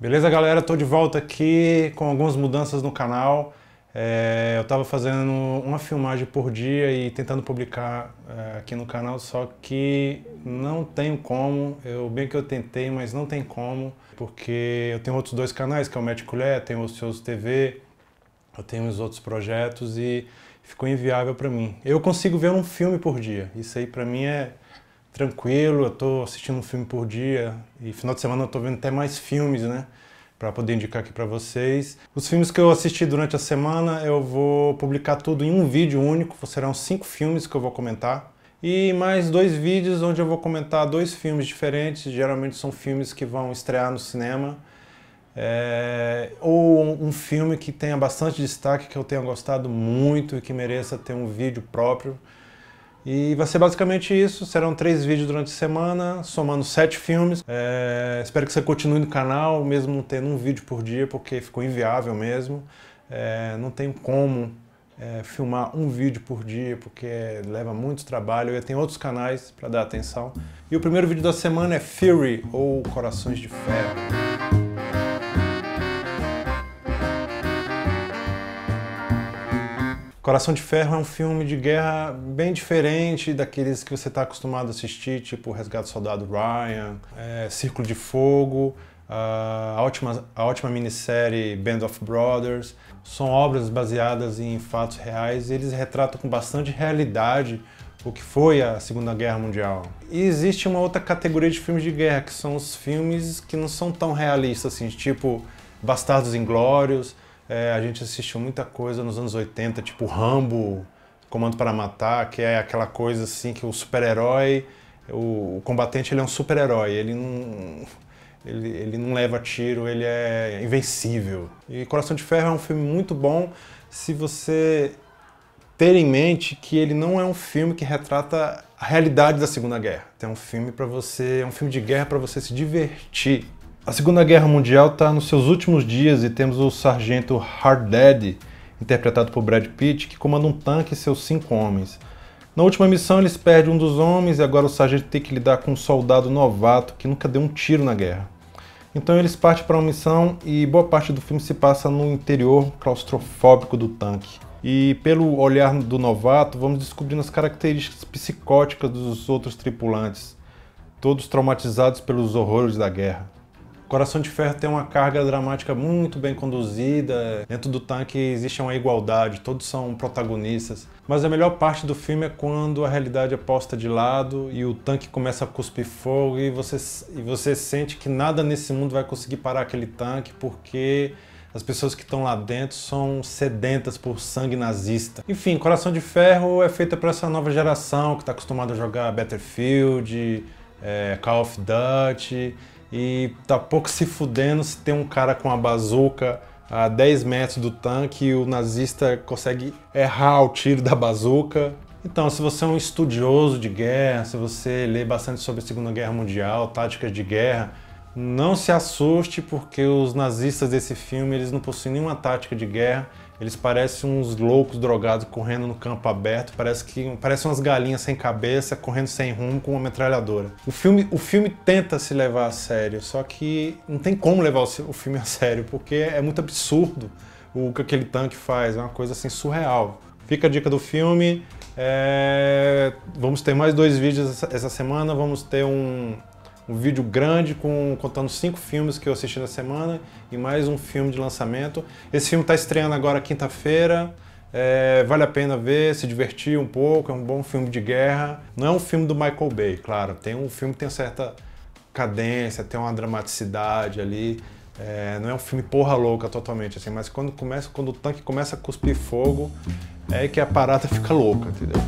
Beleza, galera? Tô de volta aqui com algumas mudanças no canal. É, eu estava fazendo uma filmagem por dia e tentando publicar é, aqui no canal, só que não tenho como. Eu bem que eu tentei, mas não tem como, porque eu tenho outros dois canais, que é o Médico Lé, tenho o Ocioso TV, eu tenho os outros projetos e ficou inviável para mim. Eu consigo ver um filme por dia. Isso aí para mim é tranquilo, eu tô assistindo um filme por dia e final de semana eu tô vendo até mais filmes, né? Para poder indicar aqui para vocês. Os filmes que eu assisti durante a semana eu vou publicar tudo em um vídeo único, serão cinco filmes que eu vou comentar. E mais dois vídeos onde eu vou comentar dois filmes diferentes, geralmente são filmes que vão estrear no cinema. É... ou um filme que tenha bastante destaque, que eu tenha gostado muito e que mereça ter um vídeo próprio. E vai ser basicamente isso. Serão três vídeos durante a semana, somando sete filmes. É, espero que você continue no canal, mesmo não tendo um vídeo por dia, porque ficou inviável mesmo. É, não tem como é, filmar um vídeo por dia, porque leva muito trabalho. Eu tenho outros canais para dar atenção. E o primeiro vídeo da semana é Fury, ou Corações de Ferro. Coração de Ferro é um filme de guerra bem diferente daqueles que você está acostumado a assistir, tipo Resgate do Soldado Ryan, é, Círculo de Fogo, a última, a última minissérie Band of Brothers. São obras baseadas em fatos reais e eles retratam com bastante realidade o que foi a Segunda Guerra Mundial. E existe uma outra categoria de filmes de guerra, que são os filmes que não são tão realistas assim, tipo Bastardos Inglórios, é, a gente assistiu muita coisa nos anos 80, tipo Rambo, Comando para Matar, que é aquela coisa assim que o super-herói, o, o, combatente ele é um super-herói, ele não. Ele, ele não leva tiro, ele é invencível. E Coração de Ferro é um filme muito bom se você ter em mente que ele não é um filme que retrata a realidade da Segunda Guerra. É um filme para você, é um filme de guerra para você se divertir. A Segunda Guerra Mundial está nos seus últimos dias e temos o sargento Hard Daddy, interpretado por Brad Pitt, que comanda um tanque e seus cinco homens. Na última missão, eles perdem um dos homens e agora o sargento tem que lidar com um soldado novato que nunca deu um tiro na guerra. Então eles partem para uma missão e boa parte do filme se passa no interior claustrofóbico do tanque. E pelo olhar do novato, vamos descobrindo as características psicóticas dos outros tripulantes, todos traumatizados pelos horrores da guerra. Coração de Ferro tem uma carga dramática muito bem conduzida, dentro do tanque existe uma igualdade, todos são protagonistas. Mas a melhor parte do filme é quando a realidade é posta de lado e o tanque começa a cuspir fogo e você, e você sente que nada nesse mundo vai conseguir parar aquele tanque porque as pessoas que estão lá dentro são sedentas por sangue nazista. Enfim, Coração de Ferro é feita para essa nova geração que está acostumada a jogar Battlefield, é, Call of Duty e tá pouco se fudendo se tem um cara com uma bazuca a 10 metros do tanque e o nazista consegue errar o tiro da bazuca. Então, se você é um estudioso de guerra, se você lê bastante sobre a Segunda Guerra Mundial, táticas de guerra, não se assuste porque os nazistas desse filme eles não possuem nenhuma tática de guerra eles parecem uns loucos drogados correndo no campo aberto, parece que parecem umas galinhas sem cabeça, correndo sem rumo com uma metralhadora. O filme, o filme tenta se levar a sério, só que não tem como levar o filme a sério, porque é muito absurdo o que aquele tanque faz, é uma coisa assim surreal. Fica a dica do filme. É... Vamos ter mais dois vídeos essa semana, vamos ter um, um vídeo grande com contando cinco filmes que eu assisti na semana e mais um filme de lançamento. Esse filme está estreando agora quinta-feira. É, vale a pena ver, se divertir um pouco, é um bom filme de guerra. Não é um filme do Michael Bay, claro. Tem um filme que tem certa cadência, tem uma dramaticidade ali. É, não é um filme porra louca totalmente, assim, mas quando começa, quando o tanque começa a cuspir fogo, é que a parada fica louca, entendeu?